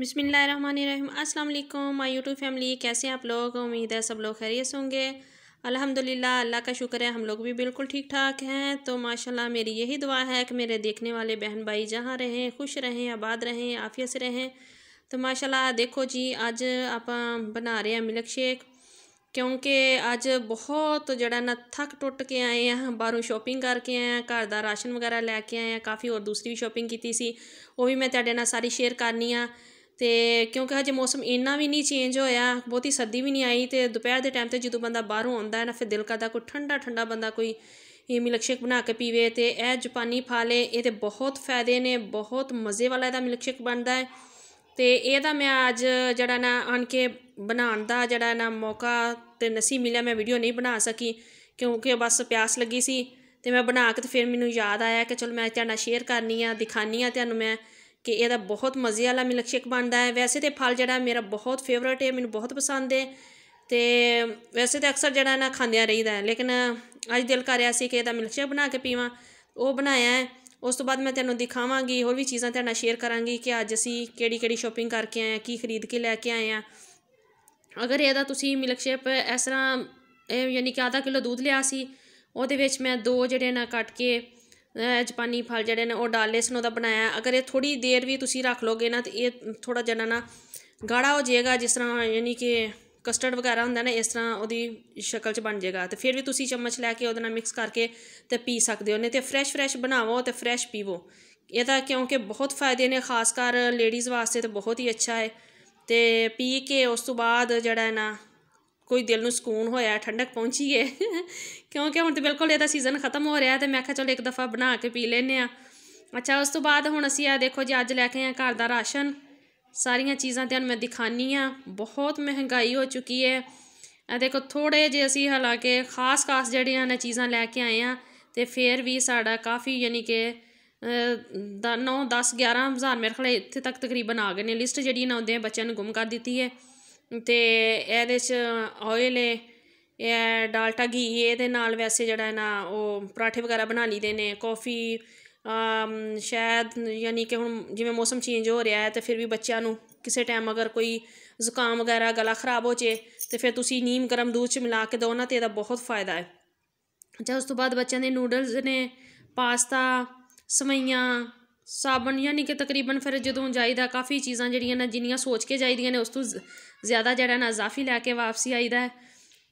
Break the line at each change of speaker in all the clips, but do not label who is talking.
बसमिल्ल अस्सलाम वालेकुम my YouTube family कैसे हैं आप लोग उम्मीद है सब लोग खैरियत होंगे अल्हम्दुलिल्लाह अल्लाह का शुक्र है हम लोग भी बिल्कुल ठीक ठाक हैं तो माशाल्लाह मेरी यही दुआ है कि मेरे देखने वाले बहन भाई जहाँ रहें खुश रहें आबाद रहें आफियस से रहें तो माशाल्लाह देखो जी अज आप बना रहे हैं मिल्क शेक क्योंकि आज बहुत जड़ा ना थक टुट के आए हैं बाहरों शॉपिंग करके आए हैं घर का राशन वगैरह लैके आए हैं काफ़ी और दूसरी भी शॉपिंग की ਕੀਤੀ ਸੀ ਉਹ ਵੀ ਮੈਂ ਤੁਹਾਡੇ ਨਾਲ ਸਾਰੀ ਸ਼ੇਅਰ ਤੇ ਕਿਉਂਕਿ ਹਜੇ ਮੌਸਮ ਇੰਨਾ ਵੀ ਨਹੀਂ ਚੇਂਜ ਹੋਇਆ ਬਹੁਤੀ ਸਰਦੀ ਵੀ ਨਹੀਂ ਆਈ ਤੇ ਦੁਪਹਿਰ ਦੇ ਟਾਈਮ ਤੇ ਜਦੋਂ ਬੰਦਾ ਬਾਹਰੋਂ ਆਉਂਦਾ ਹੈ ਨਾ ਫਿਰ ਦਿਲ ਕਰਦਾ ਕੋਈ ਠੰਡਾ ਠੰਡਾ ਬੰਦਾ ਕੋਈ ਇਹ ਲਕਸ਼ਿਕ ਬਣਾ ਕੇ ਪੀਵੇ ਤੇ ਇਹ ਜਾਪਾਨੀ ਫਾਲੇ ਇਹਦੇ ਬਹੁਤ ਫਾਇਦੇ ਨੇ ਬਹੁਤ ਮਜ਼ੇ ਵਾਲਾ ਇਹਦਾ ਮਿਲਕਸ਼ੇਕ ਬਣਦਾ ਹੈ ਤੇ ਇਹਦਾ ਮੈਂ ਅੱਜ ਜਿਹੜਾ ਨਾ ਆਣ ਕੇ ਬਣਾਉਣ ਦਾ ਜਿਹੜਾ ਨਾ ਮੌਕਾ ਤੇ ਨਸੀਬ ਮਿਲਿਆ ਮੈਂ ਵੀਡੀਓ ਨਹੀਂ ਬਣਾ ਸਕੀ ਕਿਉਂਕਿ ਬਸ ਪਿਆਸ ਲੱਗੀ ਸੀ ਤੇ ਮੈਂ ਬਣਾ ਕੇ ਤੇ ਫਿਰ ਮੈਨੂੰ ਯਾਦ ਆਇਆ ਕਿ ਚਲ ਮੈਂ ਤੁਹਾਡਾ ਸ਼ੇਅਰ ਕਰਨੀ ਆ ਦਿਖਾਨੀ ਆ ਤੁਹਾਨੂੰ ਮੈਂ ਕਿ ਇਹਦਾ ਬਹੁਤ ਮਜ਼ੇ ਵਾਲਾ ਮਿਲਕ ਸ਼ੇਕ ਬਣਦਾ ਹੈ ਵੈਸੇ ਤੇ ਫਲ ਜਿਹੜਾ ਮੇਰਾ ਬਹੁਤ ਫੇਵਰਟ ਹੈ ਮੈਨੂੰ ਬਹੁਤ ਪਸੰਦ ਹੈ ਤੇ ਵੈਸੇ ਤੇ ਅਕਸਰ ਜਿਹੜਾ ਨਾ ਖਾਂਦਿਆਂ ਰਹੀਦਾ ਹੈ ਲੇਕਿਨ ਅੱਜ ਦਿਲ ਕਰ ਰਿਹਾ ਸੀ ਕਿ ਇਹਦਾ ਮਿਲਕ ਸ਼ੇਕ ਬਣਾ ਕੇ ਪੀਵਾਂ ਉਹ ਬਣਾਇਆ ਹੈ ਉਸ ਤੋਂ ਬਾਅਦ ਮੈਂ ਤੁਹਾਨੂੰ ਦਿਖਾਵਾਂਗੀ ਹੋਰ ਵੀ ਚੀਜ਼ਾਂ ਤੁਹਾਡੇ ਨਾਲ ਸ਼ੇਅਰ ਕਰਾਂਗੀ ਕਿ ਅੱਜ ਅਸੀਂ ਕਿਹੜੀ ਕਿਹੜੀ ਸ਼ਾਪਿੰਗ ਕਰਕੇ ਆਏ ਆ ਕੀ ਖਰੀਦ ਕੇ ਲੈ ਕੇ ਆਏ ਆ ਅਗਰ ਇਹਦਾ ਤੁਸੀਂ ਮਿਲਕ ਇਸ ਤਰ੍ਹਾਂ ਯਾਨੀ ਕਿ ਆਧਾ ਕਿਲੋ ਦੁੱਧ ਲਿਆ ਸੀ ਉਹਦੇ ਵਿੱਚ ਮੈਂ ਦੋ ਜਿਹੜੇ ਨਾ ਕੱਟ ਕੇ ਜਪਾਨੀ ਫਲ ਜਿਹੜੇ ਨੇ ਉਹ ਡਾਲੇ ਸਨੋ ਦਾ ਬਣਾਇਆ ਅਗਰ ਇਹ ਥੋੜੀ ਦੇਰ ਵੀ ਤੁਸੀਂ ਰੱਖ ਲੋਗੇ ਨਾ ਤੇ ਇਹ ਥੋੜਾ ਜਨਾ ਨਾ ਗਾੜਾ ਹੋ ਜਾਏਗਾ ਜਿਸ ਤਰ੍ਹਾਂ ਯਾਨੀ ਕਿ ਕਸਟਰਡ ਵਗੈਰਾ ਹੁੰਦਾ ਨਾ ਇਸ ਤਰ੍ਹਾਂ ਉਹਦੀ ਸ਼ਕਲ 'ਚ ਬਣ ਜਾਏਗਾ ਤੇ ਫਿਰ ਵੀ ਤੁਸੀਂ ਚਮਚ ਲੈ ਕੇ ਉਹਦੇ ਨਾਲ ਮਿਕਸ ਕਰਕੇ ਤੇ ਪੀ ਸਕਦੇ ਹੋ ਨੇ ਤੇ ਫਰੈਸ਼ ਫਰੈਸ਼ ਬਣਾਵੋ ਤੇ ਫਰੈਸ਼ ਪੀਵੋ ਇਹ ਤਾਂ ਕਿਉਂਕਿ ਬਹੁਤ ਫਾਇਦੇ ਨੇ ਖਾਸ ਕਰ ਲੇਡੀਜ਼ ਵਾਸਤੇ ਤੇ ਬਹੁਤ ਹੀ ਅੱਛਾ ਹੈ ਤੇ ਪੀ ਕੇ ਉਸ ਤੋਂ ਬਾਅਦ ਜਿਹੜਾ ਹੈ ਨਾ ਕੋਈ ਦਿਲ ਨੂੰ ਸਕੂਨ ਹੋਇਆ ਠੰਡਕ ਪਹੁੰਚੀ ਹੈ ਕਿਉਂਕਿ ਹੁਣ ਤੇ ਬਿਲਕੁਲ ਇਹਦਾ ਸੀਜ਼ਨ ਖਤਮ ਹੋ ਰਿਹਾ ਤੇ ਮੈਂ ਕਿਹਾ ਚਲੋ ਇੱਕ ਦਫਾ ਬਣਾ ਕੇ ਪੀ ਲੈਨੇ ਆ ਅੱਛਾ ਉਸ ਤੋਂ ਬਾਅਦ ਹੁਣ ਅਸੀਂ ਆ ਦੇਖੋ ਜੀ ਅੱਜ ਲੈ ਕੇ ਆਏ ਘਰ ਦਾ ਰਾਸ਼ਨ ਸਾਰੀਆਂ ਚੀਜ਼ਾਂ ਹੁਣ ਮੈਂ ਦਿਖਾਨੀ ਆ ਬਹੁਤ ਮਹਿੰਗਾਈ ਹੋ ਚੁੱਕੀ ਹੈ ਆ ਦੇਖੋ ਥੋੜੇ ਜੇ ਅਸੀਂ ਹਾਲਾਂਕਿ ਖਾਸ ਖਾਸ ਜਿਹੜੀਆਂ ਨੇ ਚੀਜ਼ਾਂ ਲੈ ਕੇ ਆਏ ਆ ਤੇ ਫੇਰ ਵੀ ਸਾਡਾ ਕਾਫੀ ਯਾਨੀ ਕਿ 9 10 11 ਹਜ਼ਾਰ ਮੇਰੇ ਖਲੇ ਇੱਥੇ ਤੱਕ ਤਕਰੀਬਨ ਆ ਗਏ ਨੇ ਲਿਸਟ ਜਿਹੜੀ ਨਾ ਆਉਂਦੇ ਆ ਬੱਚਿਆਂ ਨੂੰ ਗੁੰਮ ਕਰ ਦਿੱਤੀ ਹੈ ਤੇ ਇਹਦੇ 'ਚ ਆਇਲ ਹੈ ਇਹ ਡਾਲਟਾ ਘੀ ਇਹਦੇ ਨਾਲ ਵੈਸੇ ਜਿਹੜਾ ਹੈ ਨਾ ਉਹ ਪਰਾਠੇ ਵਗੈਰਾ ਬਣਾ ਲਈਦੇ ਨੇ ਕਾਫੀ ਸ਼ਾਇਦ ਯਾਨੀ ਕਿ ਹੁਣ ਜਿਵੇਂ ਮੌਸਮ ਚੇਂਜ ਹੋ ਰਿਹਾ ਹੈ ਤੇ ਫਿਰ ਵੀ ਬੱਚਿਆਂ ਨੂੰ ਕਿਸੇ ਟਾਈਮ ਅਗਰ ਕੋਈ ਜ਼ੁਕਾਮ ਵਗੈਰਾ ਗਲਾ ਖਰਾਬ ਹੋ ਜੇ ਤੇ ਫਿਰ ਤੁਸੀਂ ਨੀਮ ਗਰਮ ਦੁੱਧ 'ਚ ਮਿਲਾ ਕੇ ਦਿਓ ਨਾ ਤੇ ਇਹਦਾ ਬਹੁਤ ਫਾਇਦਾ ਹੈ ਅੱਛਾ ਉਸ ਤੋਂ ਬਾਅਦ ਬੱਚਿਆਂ ਦੇ ਨੂਡਲਸ ਨੇ ਪਾਸਤਾ ਸਮਈਆਂ ਸਾਬਣ ਯਾਨੀ ਕਿ ਤਕਰੀਬਨ ਫਿਰ ਜਦੋਂ ਜਾਈਦਾ ਕਾਫੀ ਚੀਜ਼ਾਂ ਜਿਹੜੀਆਂ ਨਾ ਜਿੰਨੀਆਂ ਸੋਚ ਕੇ ਜਾਈਦੀਆਂ ਨੇ ਉਸ ਤੋਂ ਜ਼ਿਆਦਾ ਜਿਹੜਾ ਨਾ ਇਜ਼ਾਫੀ ਲੈ ਕੇ ਵਾਪਸੀ ਆਈਦਾ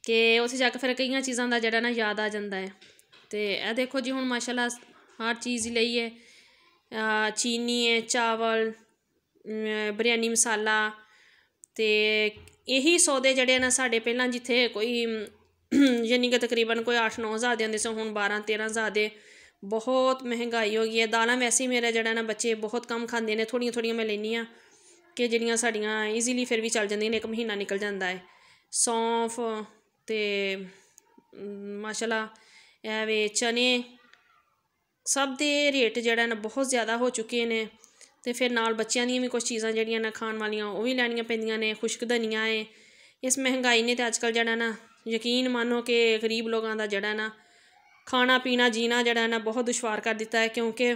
ਕਿ ਉੱਥੇ ਜਾ ਕੇ ਫਿਰ ਕਈਆਂ ਚੀਜ਼ਾਂ ਦਾ ਜਿਹੜਾ ਨਾ ਯਾਦ ਆ ਜਾਂਦਾ ਹੈ ਤੇ ਇਹ ਦੇਖੋ ਜੀ ਹੁਣ ਮਾਸ਼ਾਅੱਲਾ ਹਰ ਚੀਜ਼ ਲਈ ਹੈ ਚੀਨੀ ਹੈ ਚਾਵਲ ਬਿਰਿਆਨੀ ਮਸਾਲਾ ਤੇ ਇਹੀ ਸੌਦੇ ਜਿਹੜੇ ਨਾ ਸਾਡੇ ਪਹਿਲਾਂ ਜਿੱਥੇ ਕੋਈ ਯਾਨੀ ਕਿ ਤਕਰੀਬਨ ਕੋਈ 8-9 ਹਜ਼ਾਰ ਦੇ ਹੁੰਦੇ ਸੀ ਹੁਣ 12-13 ਹਜ਼ਾਰ ਦੇ ਬਹੁਤ ਮਹਿੰਗਾਈ ਹੋ ਗਈ ਹੈ ਦਾਲਾਂ ਵੈਸੇ ਮੇਰੇ ਜਿਹੜਾ ਨਾ ਬੱਚੇ ਬਹੁਤ ਕਮ ਖਾਂਦੇ ਨੇ ਥੋੜੀਆਂ ਥੋੜੀਆਂ ਮੈਂ ਲੈਣੀ ਆ ਕਿ ਜਿਹੜੀਆਂ ਸਾਡੀਆਂ ਈਜ਼ੀਲੀ ਫਿਰ ਵੀ ਚੱਲ ਜਾਂਦੀਆਂ ਨੇ ਇੱਕ ਮਹੀਨਾ ਨਿਕਲ ਜਾਂਦਾ ਹੈ ਸੌਂਫ ਤੇ ਮਾਸ਼ਾਅੱਲਾ ਐਵੇਂ ਚਨੇ ਸਭ ਦੇ ਰੇਟ ਜਿਹੜਾ ਨਾ ਬਹੁਤ ਜ਼ਿਆਦਾ ਹੋ ਚੁੱਕੇ ਨੇ ਤੇ ਫਿਰ ਨਾਲ ਬੱਚਿਆਂ ਦੀਆਂ ਵੀ ਕੁਝ ਚੀਜ਼ਾਂ ਜਿਹੜੀਆਂ ਨਾ ਖਾਣ ਵਾਲੀਆਂ ਉਹ ਵੀ ਲੈਣੀਆਂ ਪੈਂਦੀਆਂ ਨੇ ਖੁਸ਼ਕ ਖੁਸ਼ਕਦਨੀਆਂ ਏ ਇਸ ਮਹਿੰਗਾਈ ਨੇ ਤੇ ਅੱਜਕੱਲ ਜਿਹੜਾ ਨਾ ਯਕੀਨ ਮੰਨੋ ਕਿ ਗਰੀਬ ਲੋਕਾਂ ਦਾ ਜਿਹੜਾ ਨਾ ਖਾਣਾ ਪੀਣਾ ਜੀਣਾ ਜਿਹੜਾ ਨਾ ਬਹੁਤ ਦੁਸ਼ਵਾਰ ਕਰ ਦਿੱਤਾ ਹੈ ਕਿਉਂਕਿ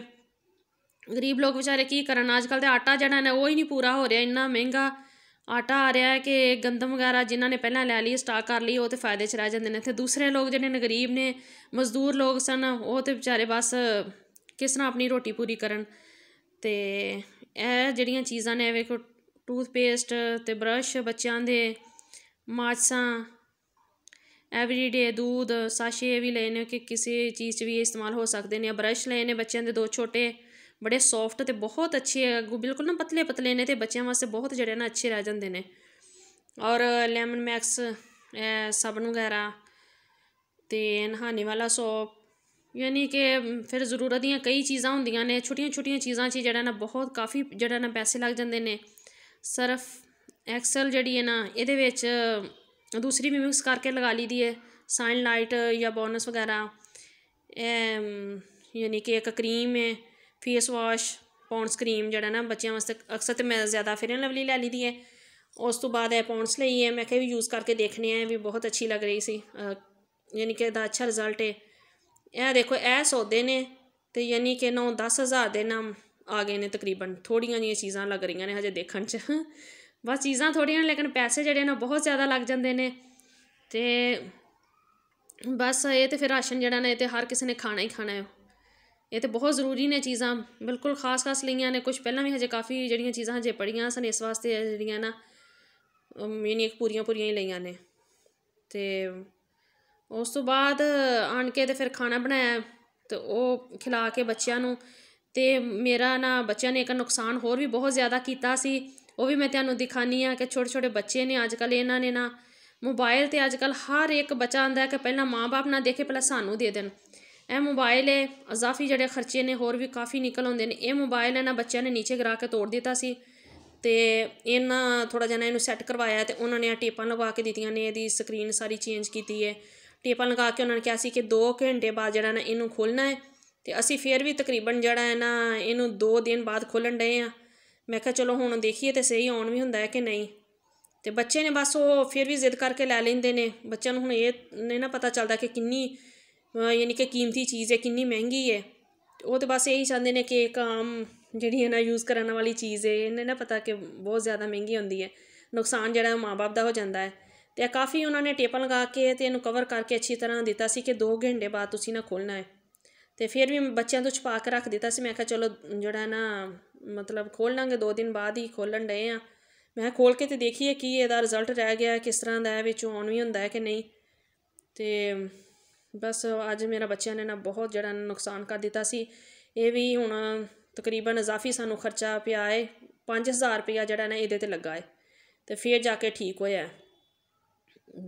ਗਰੀਬ ਲੋਕ ਵਿਚਾਰੇ ਕੀ ਕਰਨ ਅੱਜ ਕੱਲ ਤੇ ਆਟਾ ਜਿਹੜਾ ਨਾ ਉਹ ਹੀ ਨਹੀਂ ਪੂਰਾ ਹੋ ਰਿਹਾ ਇੰਨਾ ਮਹਿੰਗਾ ਆਟਾ ਆ ਰਿਹਾ ਹੈ ਕਿ ਗੰਦਮ ਵਗੈਰਾ ਜਿਨ੍ਹਾਂ ਨੇ ਪਹਿਲਾਂ ਲੈ ਲਈ ਸਟਾਕ ਕਰ ਲਈ ਉਹ ਤੇ ਫਾਇਦੇ ਚ ਰਹਿ ਜਾਂਦੇ ਨੇ ਤੇ ਦੂਸਰੇ ਲੋਕ ਜਿਹੜੇ ਨੇ ਗਰੀਬ ਨੇ ਮਜ਼ਦੂਰ ਲੋਕ ਸਨ ਉਹ ਤੇ ਵਿਚਾਰੇ ਬਸ ਕਿਸ ਤਰ੍ਹਾਂ ਆਪਣੀ ਰੋਟੀ ਪੂਰੀ ਕਰਨ ਤੇ ਇਹ ਜਿਹੜੀਆਂ ਚੀਜ਼ਾਂ ਨੇ ਵੇਖੋ ਟੂਥਪੇਸਟ ਤੇ ਬਰਸ਼ ਬੱਚਿਆਂ ਦੇ ਮਾਚਾਂ ਐਵਰੀਡੇ ਦੂਧ ਸਾਸ਼ੇ ਵੀ ਲੈਣੇ ਕਿ ਕਿਸੇ ਚੀਜ਼ 'ਚ ਵੀ ਇਸਤੇਮਾਲ ਹੋ ਸਕਦੇ ਨੇ ਬਰਸ਼ ਲੈਣੇ ਬੱਚਿਆਂ ਦੇ ਦੋ ਛੋਟੇ ਬੜੇ ਸੌਫਟ ਤੇ ਬਹੁਤ ਅੱਛੇ ਬਿਲਕੁਲ ਨਾ ਪਤਲੇ ਪਤਲੇ ਨੇ ਤੇ ਬੱਚਿਆਂ ਵਾਸਤੇ ਬਹੁਤ ਜਿਹੜੇ ਨਾ ਅੱਛੇ ਰਹਿ ਜਾਂਦੇ ਨੇ ਔਰ ਲੈਮਨ ਮੈਕਸ ਸਾਬਣ ਵਗੈਰਾ ਤੇ ਨਹਾਣੇ ਵਾਲਾ ਸੋਪ ਯਾਨੀ ਕਿ ਫਿਰ ਜ਼ਰੂਰਤ ਦੀਆਂ ਕਈ ਚੀਜ਼ਾਂ ਹੁੰਦੀਆਂ ਨੇ ਛੋਟੀਆਂ ਛੋਟੀਆਂ ਚੀਜ਼ਾਂ 'ਚ ਜਿਹੜਾ ਨਾ ਬਹੁਤ ਕਾਫੀ ਜਿਹੜਾ ਨਾ ਪੈਸੇ ਲੱਗ ਜਾਂਦੇ ਨੇ ਸਿਰਫ ਐਕਸਲ ਜਿਹੜੀ ਹੈ ਨਾ ਇਹਦੇ ਵਿੱਚ ਦੂਸਰੀ ਵੀ ਮਿਕਸ ਕਰਕੇ ਲਗਾ ਲਈ ਦੀ ਹੈ ਸਾਈਨ ਲਾਈਟ ਜਾਂ ਬੋਨਸ ਵਗੈਰਾ ਯਾਨੀ ਕਿ ਇੱਕ ਕਰੀਮ ਹੈ ਫੇਸ ਵਾਸ਼ ਪੌਂਡਸ ਕਰੀਮ ਜਿਹੜਾ ਨਾ ਬੱਚਿਆਂ ਵਾਸਤੇ ਅਕਸਰ ਤੇ ਮੈਂ ਜ਼ਿਆਦਾ ਫੇਰਨ ਲਵਲੀ ਲੈ ਲਈ ਦੀ ਹੈ ਉਸ ਤੋਂ ਬਾਅਦ ਇਹ ਪੌਂਡਸ ਲਈ ਹੈ ਮੈਂ ਕਿਹਾ ਵੀ ਯੂਜ਼ ਕਰਕੇ ਦੇਖਨੇ ਆ ਵੀ ਬਹੁਤ ਅੱਛੀ ਲੱਗ ਰਹੀ ਸੀ ਯਾਨੀ ਕਿ ਇਹਦਾ ਅੱਛਾ ਰਿਜ਼ਲਟ ਹੈ ਇਹ ਦੇਖੋ ਇਹ ਸੌਦੇ ਨੇ ਤੇ ਯਾਨੀ ਕਿ 9 10000 ਦੇ ਨਾਮ ਆ ਗਏ ਨੇ ਤਕਰੀਬਨ ਥੋੜੀਆਂ ਜੀਆਂ ਚੀਜ਼ਾਂ ਲੱਗ ਰਹੀਆਂ ਨੇ ਹਜੇ ਦੇਖਣ 'ਚ ਬਸ ਚੀਜ਼ਾਂ ਥੋੜੀਆਂ ਨੇ ਲੇਕਿਨ ਪੈਸੇ ਜਿਹੜੇ ਨੇ ਬਹੁਤ ਜ਼ਿਆਦਾ ਲੱਗ ਜਾਂਦੇ ਨੇ ਤੇ ਬਸ ਇਹ ਤੇ ਫਿਰ ਰਾਸ਼ਨ ਜਿਹੜਾ ਨੇ ਤੇ ਹਰ ਕਿਸੇ ਨੇ ਖਾਣਾ ਹੀ ਖਾਣਾ ਹੈ ਇਹ ਤੇ ਬਹੁਤ ਜ਼ਰੂਰੀ ਨੇ ਚੀਜ਼ਾਂ ਬਿਲਕੁਲ ਖਾਸ ਖਾਸ ਲਈਆਂ ਨੇ ਕੁਝ ਪਹਿਲਾਂ ਵੀ ਹਜੇ ਕਾਫੀ ਜਿਹੜੀਆਂ ਚੀਜ਼ਾਂ ਹਜੇ ਪੜੀਆਂ ਸਨ ਇਸ ਵਾਸਤੇ ਜਿਹੜੀਆਂ ਨਾ ਇੱਕ ਪੂਰੀਆਂ ਪੂਰੀਆਂ ਹੀ ਲਈਆਂ ਨੇ ਤੇ ਉਸ ਤੋਂ ਬਾਅਦ ਆਣ ਕੇ ਤੇ ਫਿਰ ਖਾਣਾ ਬਣਾਇਆ ਤੇ ਉਹ ਖਿਲਾ ਕੇ ਬੱਚਿਆਂ ਨੂੰ ਤੇ ਮੇਰਾ ਨਾ ਬੱਚਿਆਂ ਨੇ ਇੱਕ ਨੁਕਸਾਨ ਹੋਰ ਵੀ ਬਹੁਤ ਜ਼ਿਆਦਾ ਕੀਤਾ ਸੀ ਉਹ ਵੀ ਮੈਂ ਤੁਹਾਨੂੰ ਦਿਖਾਨੀ ਆ ਕਿ ਛੋਟੇ ਛੋਟੇ ਬੱਚੇ ਨੇ ਅੱਜ ਕੱਲ ਇਹਨਾਂ ਨੇ ਨਾ ਮੋਬਾਈਲ ਤੇ ਅੱਜ ਕੱਲ ਹਰ ਇੱਕ ਬੱਚਾ ਆਂਦਾ ਕਿ ਪਹਿਲਾਂ ਮਾਪੇ ਨਾ ਦੇਖੇ ਪਹਿਲਾਂ ਸਾਨੂੰ ਦੇ ਦੇਣ ਇਹ ਮੋਬਾਈਲ ਹੈ ਅਜ਼ਾਫੀ ਜਿਹੜੇ ਖਰਚੇ ਨੇ ਹੋਰ ਵੀ ਕਾਫੀ ਨਿਕਲ ਆਉਂਦੇ ਨੇ ਇਹ ਮੋਬਾਈਲ ਇਹਨਾਂ ਬੱਚਿਆਂ ਨੇ ਨੀਚੇ ਗਰਾ ਕੇ ਤੋੜ ਦਿੱਤਾ ਸੀ ਤੇ ਇਹਨਾਂ ਥੋੜਾ ਜਿਹਾ ਇਹਨੂੰ ਸੈੱਟ ਕਰਵਾਇਆ ਤੇ ਉਹਨਾਂ ਨੇ ਆ ਟੇਪਾਂ ਲਗਾ ਕੇ ਦਿੱਤੀਆਂ ਨੇ ਇਹਦੀ ਸਕਰੀਨ ਸਾਰੀ ਚੇਂਜ ਕੀਤੀ ਹੈ ਟੇਪਾਂ ਲਗਾ ਕੇ ਉਹਨਾਂ ਨੇ ਕਿਹਾ ਸੀ ਕਿ 2 ਘੰਟੇ ਬਾਅਦ ਜਿਹੜਾ ਨਾ ਇਹਨੂੰ ਖੋਲਣਾ ਹੈ ਤੇ ਅਸੀਂ ਫੇਰ ਵੀ ਤਕਰੀਬਨ ਜਿਹੜਾ ਹੈ ਨਾ ਇਹਨੂੰ 2 ਦਿਨ ਬਾਅਦ ਖੋਲਣ ਡਏ ਆ ਮੈਂ ਕਿਹਾ ਚਲੋ ਹੁਣ ਦੇਖੀਏ ਤੇ ਸਹੀ ਆਉਣ ਵੀ ਹੁੰਦਾ ਹੈ ਕਿ ਨਹੀਂ ਤੇ ਬੱਚੇ ਨੇ ਬਸ ਉਹ ਫਿਰ ਵੀ ਜ਼ਿੱਦ ਕਰਕੇ ਲੈ ਲੈਂਦੇ ਨੇ ਬੱਚਿਆਂ ਨੂੰ ਹੁਣ ਇਹ ਨਹੀਂ ਨਾ ਪਤਾ ਚੱਲਦਾ ਕਿ ਕਿੰਨੀ ਯਾਨੀ ਕਿ ਕੀਮਤੀ ਚੀਜ਼ ਹੈ ਕਿੰਨੀ ਮਹਿੰਗੀ ਹੈ ਉਹ ਤੇ ਬਸ ਇਹੀ ਚਾਹੁੰਦੇ ਨੇ ਕਿ ਇੱਕ ਆਮ ਜਿਹੜੀ ਹੈ ਨਾ ਯੂਜ਼ ਕਰਨ ਵਾਲੀ ਚੀਜ਼ ਹੈ ਇਹਨੇ ਨਾ ਪਤਾ ਕਿ ਬਹੁਤ ਜ਼ਿਆਦਾ ਮਹਿੰਗੀ ਹੁੰਦੀ ਹੈ ਨੁਕਸਾਨ ਜਿਹੜਾ ਮਾਪੇ ਦਾ ਹੋ ਜਾਂਦਾ ਹੈ ਤੇ ਕਾਫੀ ਉਹਨਾਂ ਨੇ ਟੇਪ ਲਗਾ ਕੇ ਤੇ ਇਹਨੂੰ ਕਵਰ ਕਰਕੇ ਅੱਛੀ ਤਰ੍ਹਾਂ ਦਿੱਤਾ ਸੀ ਕਿ 2 ਘੰਟੇ ਬਾਅਦ ਤੁਸੀਂ ਨਾ ਖੋਲਣਾ ਹੈ ਤੇ ਫਿਰ ਵੀ ਬੱਚਿਆਂ ਤੋਂ ਛੁਪਾ ਕੇ ਰੱਖ ਦਿੱਤਾ ਸੀ ਮੈਂ ਕਿਹਾ ਚਲੋ ਜਿਹੜਾ ਨਾ ਮਤਲਬ ਖੋਲ ਲਾਂਗੇ ਦੋ ਦਿਨ ਬਾਅਦ ਹੀ ਖੋਲਣ ਡਏ ਆ ਮੈਂ ਖੋਲ ਕੇ ਤੇ ਦੇਖੀਏ ਕੀ ਇਹਦਾ ਰਿਜ਼ਲਟ ਰਹਿ ਗਿਆ ਕਿਸ ਤਰ੍ਹਾਂ ਦਾ ਹੈ ਵਿੱਚ ਆਉਣ ਵੀ ਹੁੰਦਾ ਹੈ ਕਿ ਨਹੀਂ ਤੇ ਬਸ ਅੱਜ ਮੇਰਾ ਬੱਚਿਆਂ ਨੇ ਨਾ ਬਹੁਤ ਜਿਹੜਾ ਨੁਕਸਾਨ ਕਰ ਦਿੱਤਾ ਸੀ ਇਹ ਵੀ ਹੁਣ ਤਕਰੀਬਨ ਇਜ਼ਾਫੀ ਸਾਨੂੰ ਖਰਚਾ ਪਿਆ ਹੈ 5000 ਰੁਪਇਆ ਜਿਹੜਾ ਨਾ ਇਹਦੇ ਤੇ ਲੱਗਾ ਹੈ ਤੇ ਫਿਰ ਜਾ ਕੇ ਠੀਕ ਹੋਇਆ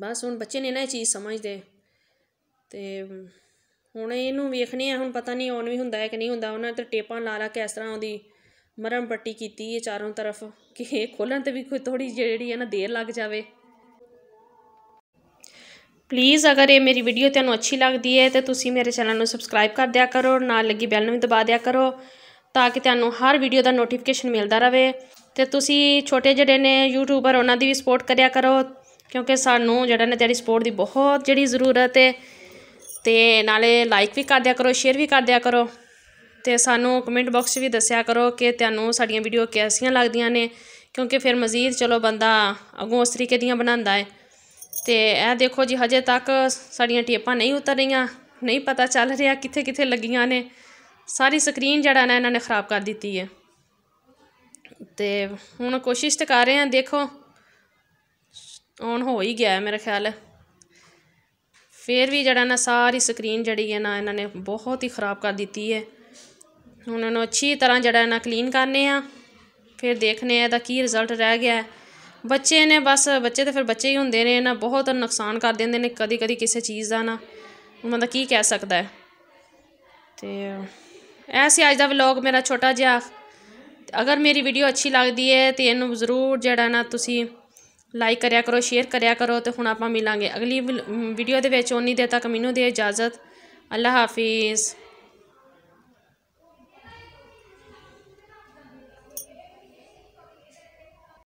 ਬਸ ਹੁਣ ਬੱਚੇ ਨੇ ਨਾ ਇਹ ਚੀਜ਼ ਸਮਝਦੇ ਤੇ ਹੁਣ ਇਹਨੂੰ ਵੇਖਨੇ ਆ ਹੁਣ ਪਤਾ ਨਹੀਂ ਔਨ ਵੀ ਹੁੰਦਾ ਹੈ ਕਿ ਨਹੀਂ ਹੁੰਦਾ ਉਹਨਾਂ ਤੇ ਟੇਪਾਂ ਲਾ ਲਾ ਕੇ ਇਸ ਤਰ੍ਹਾਂ ਉਹਦੀ ਮਰਮ ਪੱਟੀ ਕੀਤੀ ਹੈ ਚਾਰੋਂ ਤਰਫ ਕਿ ਇਹ ਖੋਲਣ ਤੇ ਵੀ ਕੋਈ ਥੋੜੀ ਜਿਹੜੀ ਹੈ ਨਾ ਦੇਰ ਲੱਗ ਜਾਵੇ ਪਲੀਜ਼ ਅਗਰ ਇਹ ਮੇਰੀ ਵੀਡੀਓ ਤੁਹਾਨੂੰ ਅੱਛੀ ਲੱਗਦੀ ਹੈ ਤੇ ਤੁਸੀਂ ਮੇਰੇ ਚੈਨਲ ਨੂੰ ਸਬਸਕ੍ਰਾਈਬ ਕਰ ਦਿਆ ਕਰੋ ਨਾਲ ਲੱਗੀ ਬੈਲ ਨੂੰ ਵੀ ਦਬਾ ਦਿਆ ਕਰੋ ਤਾਂ ਕਿ ਤੁਹਾਨੂੰ ਹਰ ਵੀਡੀਓ ਦਾ ਨੋਟੀਫਿਕੇਸ਼ਨ ਮਿਲਦਾ ਰਹੇ ਤੇ ਤੁਸੀਂ ਛੋਟੇ ਜਿਹੜੇ ਨੇ ਯੂਟਿਊਬਰ ਉਹਨਾਂ ਦੀ ਵੀ ਸਪੋਰਟ ਕਰਿਆ ਕਰੋ ਕਿਉਂਕਿ ਸਾਨੂੰ ਜਿਹੜਾ ਨੇ ਤੇਰੀ ਸਪੋਰਟ ਦੀ ਬਹੁਤ ਜਿਹੜੀ ਜ਼ਰੂਰਤ ਹੈ ਤੇ ਨਾਲੇ ਲਾਈਕ ਵੀ ਕਰ ਦਿਆ ਕਰੋ ਸ਼ੇਅਰ ਵੀ ਕਰ ਦਿਆ ਕਰੋ ਤੇ ਸਾਨੂੰ ਕਮੈਂਟ ਬਾਕਸ ਵੀ ਦੱਸਿਆ ਕਰੋ ਕਿ ਤੁਹਾਨੂੰ ਸਾਡੀਆਂ ਵੀਡੀਓ ਕਿਹਸੀਆਂ ਲੱਗਦੀਆਂ ਨੇ ਕਿਉਂਕਿ ਫਿਰ ਮਜ਼ੀਦ ਚਲੋ ਬੰਦਾ ਅਗੋਂ ਉਸ ਤਰੀਕੇ ਦੀਆਂ ਬਣਾਉਂਦਾ ਹੈ ਤੇ ਇਹ ਦੇਖੋ ਜੀ ਹਜੇ ਤੱਕ ਸਾਡੀਆਂ ਟੇਪਾਂ ਨਹੀਂ ਉਤਰ ਰਹੀਆਂ ਨਹੀਂ ਪਤਾ ਚੱਲ ਰਿਹਾ ਕਿੱਥੇ ਕਿੱਥੇ ਲੱਗੀਆਂ ਨੇ ਸਾਰੀ ਸਕਰੀਨ ਜਿਹੜਾ ਨਾ ਇਹਨਾਂ ਨੇ ਖਰਾਬ ਕਰ ਦਿੱਤੀ ਹੈ ਤੇ ਹੁਣ ਕੋਸ਼ਿਸ਼ ਤਾਂ ਕਰ ਰਹੇ ਆਂ ਦੇਖੋ ਔਨ ਹੋ ਹੀ ਗਿਆ ਮੇਰੇ ਖਿਆਲ ਹੈ ਫੇਰ ਵੀ ਜਿਹੜਾ ਨਾ ਸਾਰੀ ਸਕਰੀਨ ਜਿਹੜੀ ਹੈ ਨਾ ਇਹਨਾਂ ਨੇ ਬਹੁਤ ਹੀ ਖ਼ਰਾਬ ਕਰ ਦਿੱਤੀ ਹੈ ਹੁਣ ਇਹਨੂੰ ਅੱਛੀ ਤਰ੍ਹਾਂ ਜਿਹੜਾ ਨਾ ਕਲੀਨ ਕਰਨੇ ਆ ਫਿਰ ਦੇਖਨੇ ਆ ਇਹਦਾ ਕੀ ਰਿਜ਼ਲਟ ਰਹਿ ਗਿਆ ਬੱਚੇ ਨੇ ਬਸ ਬੱਚੇ ਤਾਂ ਫਿਰ ਬੱਚੇ ਹੀ ਹੁੰਦੇ ਨੇ ਨਾ ਬਹੁਤ ਨੁਕਸਾਨ ਕਰ ਦਿੰਦੇ ਨੇ ਕਦੀ ਕਦੀ ਕਿਸੇ ਚੀਜ਼ ਦਾ ਨਾ ਉਹਨਾਂ ਦਾ ਕੀ ਕਹਿ ਸਕਦਾ ਹੈ ਤੇ ਐਸੀ ਅੱਜ ਦਾ ਵਲੌਗ ਮੇਰਾ ਛੋਟਾ ਜਿਹਾ ਅਗਰ ਮੇਰੀ ਵੀਡੀਓ ਅੱਛੀ ਲੱਗਦੀ ਹੈ ਤੇ ਇਹਨੂੰ ਜ਼ਰੂਰ ਜਿਹੜਾ ਨਾ ਤੁਸੀਂ ਲਾਈਕ ਕਰਿਆ ਕਰੋ ਸ਼ੇਅਰ ਕਰਿਆ ਕਰੋ ਤੇ ਹੁਣ ਆਪਾਂ ਮਿਲਾਂਗੇ ਅਗਲੀ ਵੀਡੀਓ ਦੇ ਵਿੱਚ ਉਨੀ ਦੇ ਤੱਕ ਮੈਨੂੰ ਦੇ ਇਜਾਜ਼ਤ ਅੱਲਾ ਹਾਫਿਜ਼